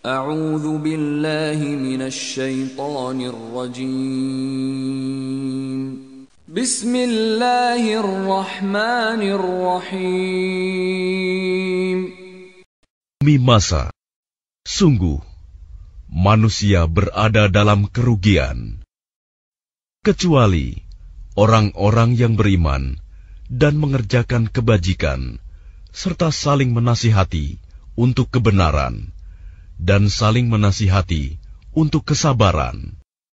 الشيطان billahi بسم rajim. Bismillahirrahmanirrahim. الرحيم masa. Sungguh manusia berada dalam kerugian kecuali orang-orang yang beriman dan mengerjakan kebajikan serta saling menasihati untuk kebenaran dan saling menasihati untuk kesabaran.